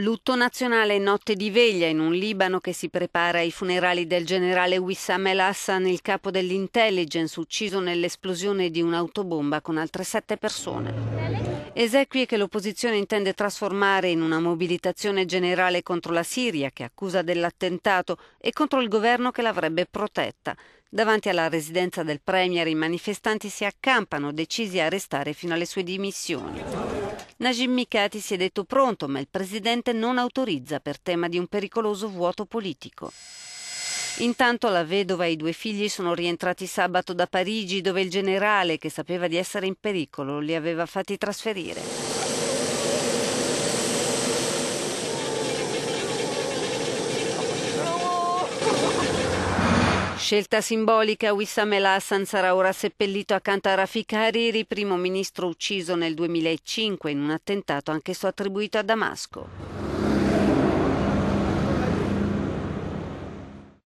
Lutto nazionale e notte di veglia in un Libano che si prepara ai funerali del generale Wissam El Hassan, il capo dell'intelligence, ucciso nell'esplosione di un'autobomba con altre sette persone. Esequie che l'opposizione intende trasformare in una mobilitazione generale contro la Siria, che accusa dell'attentato, e contro il governo che l'avrebbe protetta. Davanti alla residenza del Premier i manifestanti si accampano, decisi a restare fino alle sue dimissioni. Najim Mikati si è detto pronto, ma il presidente non autorizza per tema di un pericoloso vuoto politico. Intanto la vedova e i due figli sono rientrati sabato da Parigi, dove il generale, che sapeva di essere in pericolo, li aveva fatti trasferire. Scelta simbolica, Wissam El Hassan sarà ora seppellito accanto a Rafik Hariri, primo ministro ucciso nel 2005 in un attentato anch'esso attribuito a Damasco.